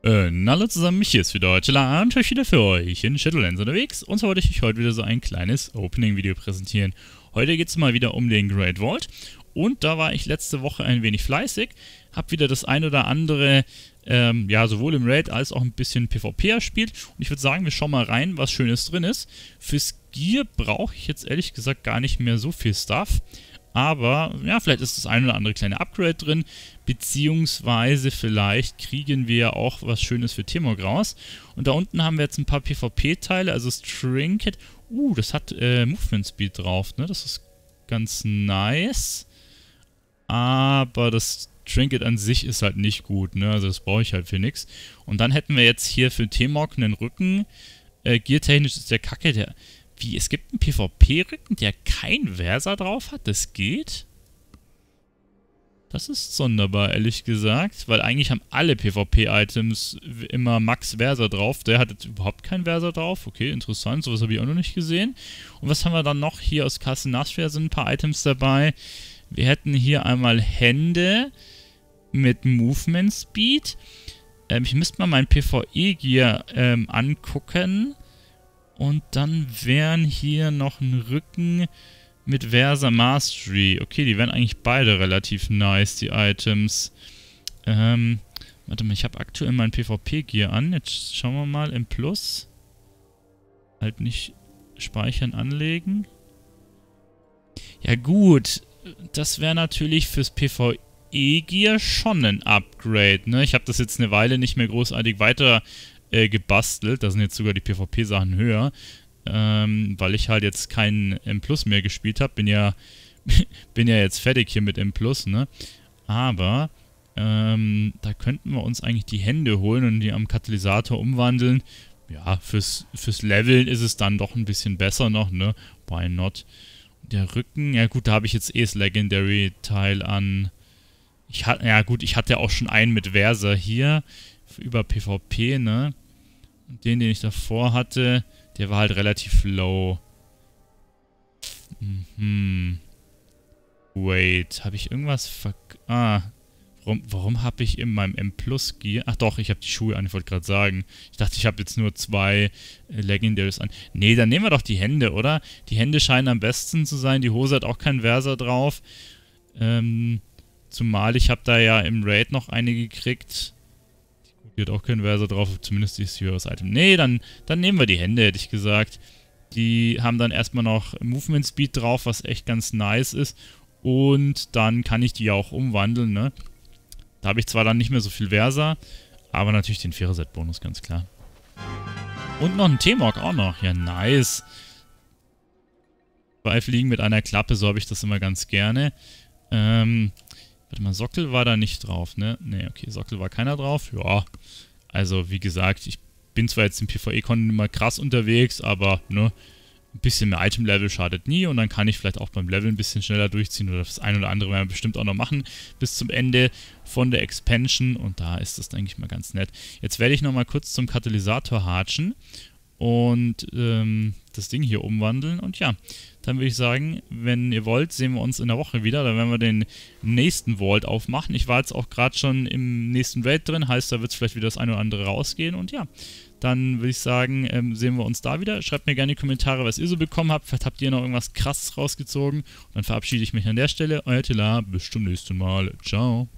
Und äh, hallo zusammen, mich hier ist wieder heute und euch wieder für euch in Shadowlands unterwegs und zwar wollte ich euch heute wieder so ein kleines Opening-Video präsentieren. Heute geht es mal wieder um den Great Vault und da war ich letzte Woche ein wenig fleißig, habe wieder das ein oder andere, ähm, ja sowohl im Raid als auch ein bisschen PvP erspielt und ich würde sagen, wir schauen mal rein, was Schönes drin ist. Fürs Gear brauche ich jetzt ehrlich gesagt gar nicht mehr so viel Stuff, aber ja, vielleicht ist das ein oder andere kleine Upgrade drin, beziehungsweise vielleicht kriegen wir auch was Schönes für Timog raus. Und da unten haben wir jetzt ein paar PvP-Teile, also das Trinket. Uh, das hat äh, Movement Speed drauf, ne? Das ist ganz nice. Aber das Trinket an sich ist halt nicht gut, ne? Also das brauche ich halt für nichts. Und dann hätten wir jetzt hier für T-Mog einen Rücken. Äh, Gear-technisch ist der Kacke, der wie, es gibt einen PvP-Rücken, der kein Versa drauf hat? Das geht? Das ist sonderbar, ehrlich gesagt, weil eigentlich haben alle PvP-Items immer Max Versa drauf. Der hat jetzt überhaupt keinen Versa drauf. Okay, interessant, sowas habe ich auch noch nicht gesehen. Und was haben wir dann noch hier aus Kastenasphäre? Sind ein paar Items dabei. Wir hätten hier einmal Hände mit Movement Speed. Ähm, ich müsste mal mein PvE-Gear ähm, angucken. Und dann wären hier noch ein Rücken mit Versa Mastery. Okay, die wären eigentlich beide relativ nice, die Items. Ähm, warte mal, ich habe aktuell mein PvP-Gear an. Jetzt schauen wir mal im Plus. Halt nicht speichern, anlegen. Ja gut, das wäre natürlich fürs PvE gear schon ein Upgrade. Ne? Ich habe das jetzt eine Weile nicht mehr großartig weiter äh, gebastelt. Da sind jetzt sogar die PvP-Sachen höher, ähm, weil ich halt jetzt keinen M Plus mehr gespielt habe. Bin ja, bin ja jetzt fertig hier mit M Plus, ne? Aber ähm, da könnten wir uns eigentlich die Hände holen und die am Katalysator umwandeln. Ja, fürs, fürs Leveln ist es dann doch ein bisschen besser noch, ne? Why not? Der Rücken, ja gut, da habe ich jetzt eh das Legendary-Teil an. Ich hatte, ja gut, ich hatte auch schon einen mit Versa hier über PvP, ne? Und Den, den ich davor hatte, der war halt relativ low. Mhm. Wait, habe ich irgendwas ver... Ah, warum, warum habe ich in meinem M Plus Gear... Ach doch, ich habe die Schuhe an, ich wollte gerade sagen. Ich dachte, ich habe jetzt nur zwei äh, Legendaries an. Nee, dann nehmen wir doch die Hände, oder? Die Hände scheinen am besten zu sein. Die Hose hat auch keinen Versa drauf. Ähm, zumal ich habe da ja im Raid noch eine gekriegt. Hier hat auch kein Verser drauf, zumindest ist hier das Item. Nee, dann, dann nehmen wir die Hände, hätte ich gesagt. Die haben dann erstmal noch Movement Speed drauf, was echt ganz nice ist. Und dann kann ich die ja auch umwandeln, ne? Da habe ich zwar dann nicht mehr so viel Versa, aber natürlich den Vierer-Set-Bonus, ganz klar. Und noch ein T-Mog auch noch. Ja, nice. Zwei Fliegen mit einer Klappe, so habe ich das immer ganz gerne. Ähm, Warte mal, Sockel war da nicht drauf, ne? Ne, okay, Sockel war keiner drauf. Ja, also wie gesagt, ich bin zwar jetzt im PvE-Con immer krass unterwegs, aber ne, ein bisschen mehr Item-Level schadet nie und dann kann ich vielleicht auch beim Level ein bisschen schneller durchziehen oder das ein oder andere werden wir bestimmt auch noch machen bis zum Ende von der Expansion und da ist das, denke ich, mal ganz nett. Jetzt werde ich nochmal kurz zum Katalysator hatschen und ähm, das Ding hier umwandeln. Und ja, dann würde ich sagen, wenn ihr wollt, sehen wir uns in der Woche wieder. Da werden wir den nächsten Vault aufmachen. Ich war jetzt auch gerade schon im nächsten Raid drin, heißt, da wird es vielleicht wieder das eine oder andere rausgehen. Und ja, dann würde ich sagen, ähm, sehen wir uns da wieder. Schreibt mir gerne in die Kommentare, was ihr so bekommen habt. Vielleicht habt ihr noch irgendwas krasses rausgezogen. Und dann verabschiede ich mich an der Stelle. Euer Tila, bis zum nächsten Mal. Ciao.